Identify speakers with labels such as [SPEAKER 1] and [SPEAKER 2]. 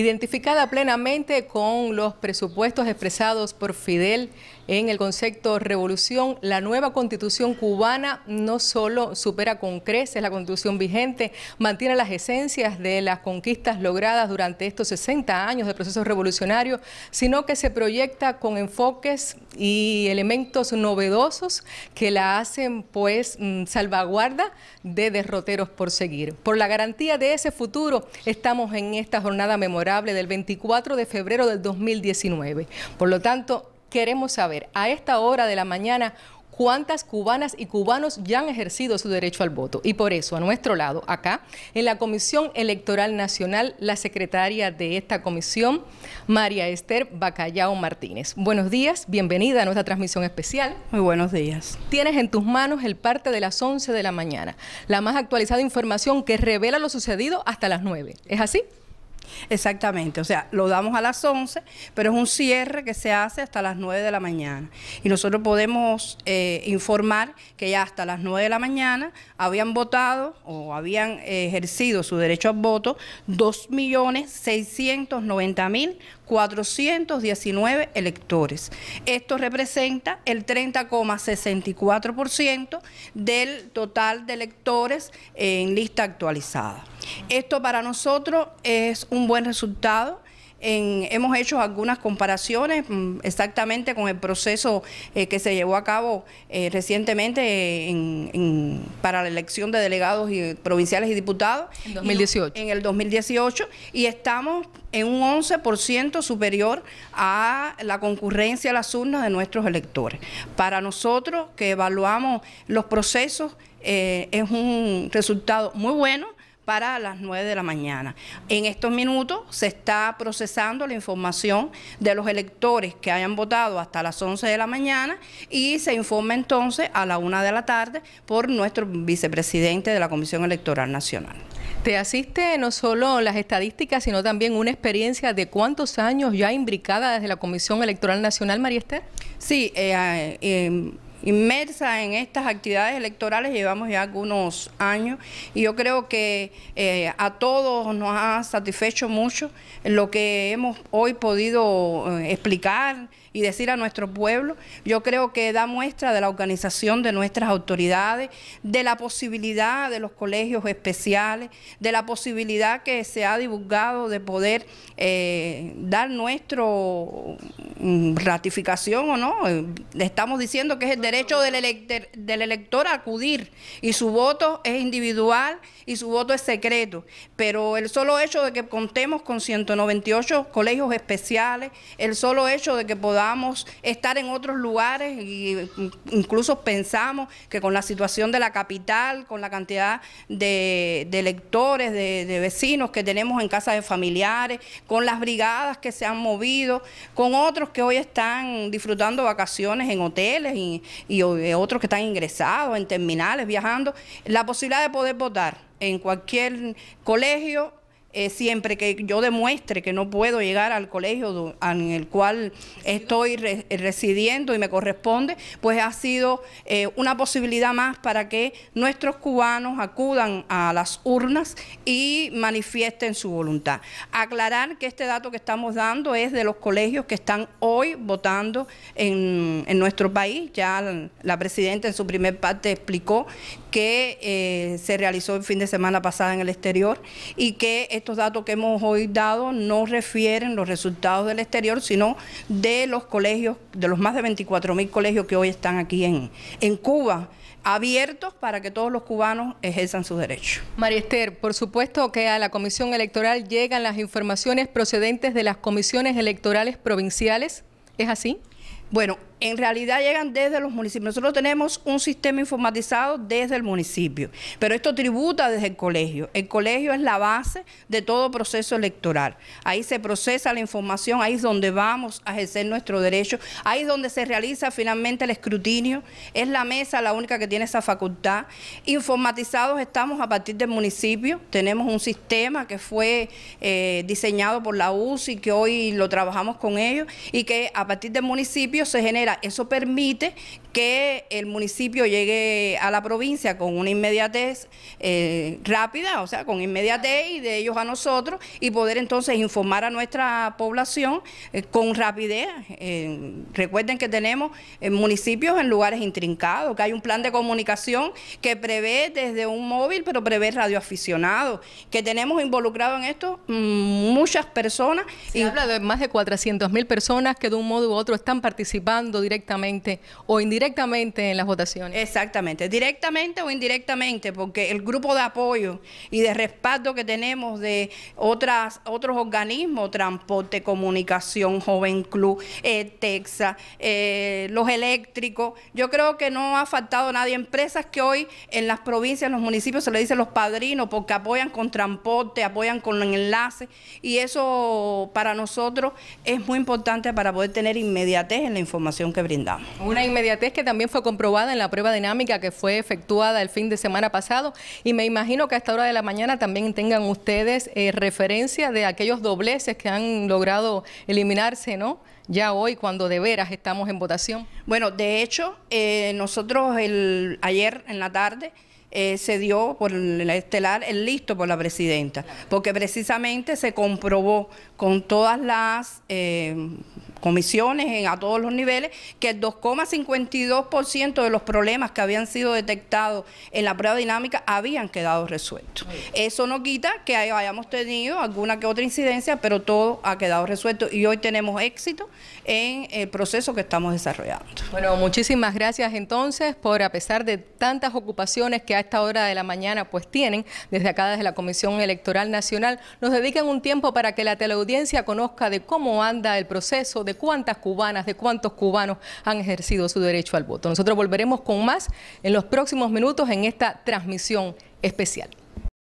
[SPEAKER 1] identificada plenamente con los presupuestos expresados por Fidel en el concepto revolución, la nueva constitución cubana no solo supera con creces la constitución vigente, mantiene las esencias de las conquistas logradas durante estos 60 años de proceso revolucionario, sino que se proyecta con enfoques y elementos novedosos que la hacen pues mm, salvaguarda de derroteros por seguir. Por la garantía de ese futuro estamos en esta jornada memorable del 24 de febrero del 2019. Por lo tanto, queremos saber a esta hora de la mañana cuántas cubanas y cubanos ya han ejercido su derecho al voto. Y por eso, a nuestro lado, acá, en la Comisión Electoral Nacional, la secretaria de esta comisión, María Esther Bacallao Martínez. Buenos días, bienvenida a nuestra transmisión especial. Muy buenos días. Tienes en tus manos el parte de las 11 de la mañana, la más actualizada información que revela lo sucedido hasta las 9. ¿Es así? Exactamente, o sea, lo damos a las 11, pero es un cierre que se hace hasta las 9 de la mañana.
[SPEAKER 2] Y nosotros podemos eh, informar que ya hasta las 9 de la mañana habían votado o habían eh, ejercido su derecho a voto 2.690.000 419 electores. Esto representa el 30,64% del total de electores en lista actualizada. Esto para nosotros es un buen resultado hemos hecho algunas comparaciones mm, exactamente con el proceso eh, que se llevó a cabo eh, recientemente para la elección de delegados provinciales y diputados. En 2018. en el 2018 y estamos en un 11% superior a la concurrencia a las urnas de nuestros electores. Para nosotros que evaluamos los procesos eh, es un resultado muy bueno para las 9 de la mañana. En estos minutos se está procesando la información de los electores que hayan votado hasta las 11 de la mañana y se informa entonces a la 1 de la tarde por nuestro vicepresidente de la Comisión Electoral Nacional.
[SPEAKER 1] Te asiste no solo las estadísticas, sino también una experiencia de cuántos años ya imbricada desde la Comisión Electoral Nacional, María Esther. Sí, eh, eh, inmersa en estas actividades electorales, llevamos ya algunos
[SPEAKER 2] años y yo creo que eh, a todos nos ha satisfecho mucho lo que hemos hoy podido eh, explicar y decir a nuestro pueblo. Yo creo que da muestra de la organización de nuestras autoridades, de la posibilidad de los colegios especiales, de la posibilidad que se ha divulgado de poder eh, dar nuestro mm, ratificación o no. Le eh, estamos diciendo que es el derecho del, elector, del elector a acudir y su voto es individual y su voto es secreto. Pero el solo hecho de que contemos con 198 colegios especiales, el solo hecho de que podamos estar en otros lugares e incluso pensamos que con la situación de la capital, con la cantidad de, de lectores, de, vecinos que tenemos en casa de familiares, con las brigadas que se han movido, con otros que hoy están disfrutando vacaciones en hoteles y eh, otros que están ingresados en terminales, viajando, la posibilidad de poder votar en cualquier colegio siempre que yo demuestre que no puedo llegar al colegio en el cual estoy residiendo y me corresponde, pues ha sido eh, una posibilidad más para que nuestros cubanos acudan a las urnas y manifiesten su voluntad. Aclarar que este dato que estamos dando es de los colegios que están hoy votando en, nuestro país. Ya la presidenta en su primer parte explicó que eh, se realizó el fin de semana pasada en el exterior y que estos datos que hemos hoy dado no refieren los resultados del exterior, sino de los colegios, de los más de 24 mil colegios que hoy están aquí en, en Cuba abiertos para que todos los cubanos ejerzan sus derechos.
[SPEAKER 1] María Esther, por supuesto que a la Comisión Electoral llegan las informaciones procedentes de las comisiones electorales provinciales, ¿es así? Bueno, en
[SPEAKER 2] realidad llegan desde los municipios. Nosotros tenemos un sistema informatizado desde el municipio, pero esto tributa desde el colegio. El colegio es la base de todo proceso electoral. Ahí se procesa la información, ahí es donde vamos a ejercer nuestro derecho, ahí es donde se realiza finalmente el escrutinio. Es la mesa la única que tiene esa facultad. Informatizados estamos a partir del municipio. Tenemos un sistema que fue eh, diseñado por la UCI, que hoy lo trabajamos con ellos y que a partir del municipio se genera eso permite que el municipio llegue a la provincia con una inmediatez eh, rápida, o sea, con inmediatez y de ellos a nosotros, y poder entonces informar a nuestra población eh, con rapidez. Eh, recuerden que tenemos municipios en lugares intrincados, que hay un plan de comunicación que prevé desde un
[SPEAKER 1] móvil, pero prevé radioaficionados, que tenemos involucrado en esto mm, muchas personas. y, habla de más de 400.000 mil personas que de un modo u otro están participando directamente o indirectamente en las votaciones. Exactamente, directamente o indirectamente, porque
[SPEAKER 2] el grupo de apoyo y de respaldo que tenemos de otras, otros organismos, transporte, comunicación, joven club, eh, Texas, eh, los eléctricos, yo creo que no ha faltado nadie, empresas que hoy en las provincias, en los municipios se le dicen los padrinos, porque apoyan con transporte, apoyan con enlace, y eso para nosotros es muy importante para poder tener inmediatez en la información que brindamos.
[SPEAKER 1] Una inmediatez que también fue comprobada en la prueba dinámica que fue efectuada el fin de semana pasado y me imagino que a esta hora de la mañana también tengan ustedes eh, referencia de aquellos dobleces que han logrado eliminarse, ¿no? ya hoy cuando de veras estamos en votación? Bueno, de hecho, eh, nosotros el, ayer en la tarde eh, se
[SPEAKER 2] dio por la estelar el listo por la presidenta, porque precisamente se comprobó con todas las comisiones a todos los niveles, que el 2,52% de los problemas que habían sido detectados en la prueba dinámica habían quedado resueltos. Eso no quita que hayamos tenido alguna que otra incidencia, pero todo ha quedado resuelto y hoy tenemos éxito en el proceso que estamos desarrollando.
[SPEAKER 1] Bueno, muchísimas gracias entonces por, a pesar de tantas ocupaciones que a esta hora de la mañana pues tienen, desde acá desde la Comisión Electoral Nacional, nos dediquen un tiempo para que la teleaudiencia conozca de cómo anda el proceso de cuántas cubanas, de cuántos cubanos han ejercido su derecho al voto. Nosotros volveremos con más en los próximos minutos en esta transmisión especial.